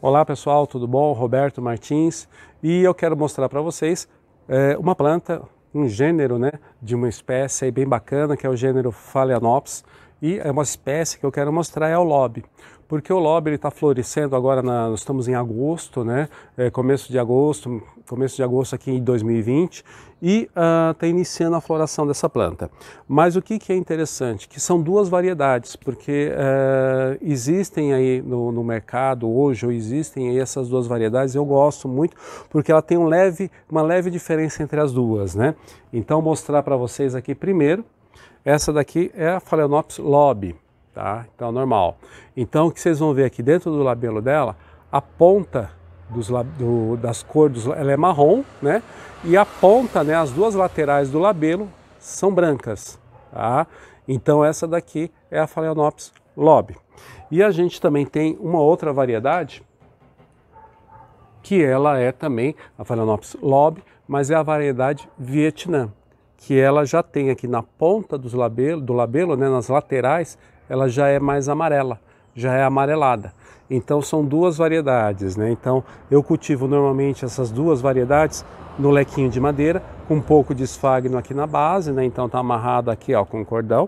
Olá pessoal, tudo bom? Roberto Martins e eu quero mostrar para vocês é, uma planta, um gênero né, de uma espécie bem bacana que é o gênero Phalaenopsis. E é uma espécie que eu quero mostrar é o lobby, porque o lobby está florescendo agora, na, nós estamos em agosto, né? É começo de agosto, começo de agosto aqui em 2020, e está ah, uh, iniciando a floração dessa planta. Mas o que, que é interessante? Que são duas variedades, porque uh, existem aí no, no, mercado hoje, ou existem aí essas duas variedades, eu gosto muito, porque ela tem um leve, uma leve diferença entre as duas, né? Então, mostrar para vocês aqui primeiro, essa daqui é a Phalaenopsis lobe, tá? Então, é normal. Então, o que vocês vão ver aqui dentro do labelo dela, a ponta dos, do, das cores, ela é marrom, né? E a ponta, né, as duas laterais do labelo são brancas, tá? Então, essa daqui é a Phalaenopsis lobe. E a gente também tem uma outra variedade, que ela é também a Phalaenopsis lobe, mas é a variedade Vietnã que ela já tem aqui na ponta dos labelo, do labelo, né, nas laterais, ela já é mais amarela, já é amarelada. Então são duas variedades, né? Então eu cultivo normalmente essas duas variedades no lequinho de madeira, com um pouco de esfagno aqui na base, né? Então tá amarrado aqui, ó, com cordão.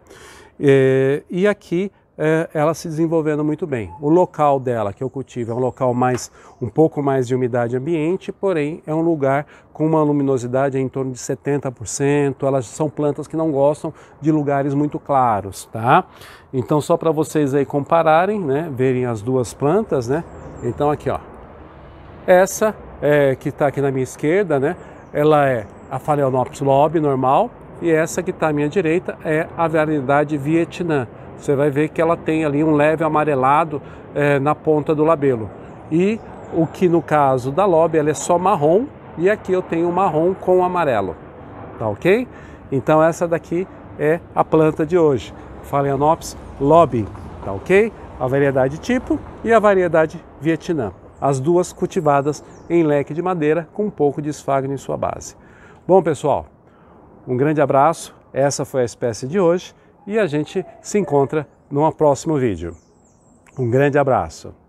E, é, e aqui é, ela se desenvolvendo muito bem. O local dela que eu cultivo é um local mais um pouco mais de umidade ambiente, porém é um lugar com uma luminosidade em torno de 70%. Elas são plantas que não gostam de lugares muito claros, tá? Então só para vocês aí compararem, né, verem as duas plantas, né? Então aqui, ó. Essa é, que está aqui na minha esquerda, né? Ela é a Phalaenopsis lobe normal e essa que está à minha direita é a variedade Vietnã. Você vai ver que ela tem ali um leve amarelado é, na ponta do labelo. E o que no caso da Lobby, ela é só marrom e aqui eu tenho marrom com amarelo. Tá ok? Então essa daqui é a planta de hoje. Phalaenops Lobby. Tá ok? A variedade tipo e a variedade Vietnã. As duas cultivadas em leque de madeira com um pouco de esfagno em sua base. Bom, pessoal, um grande abraço. Essa foi a espécie de hoje e a gente se encontra no próximo vídeo. Um grande abraço!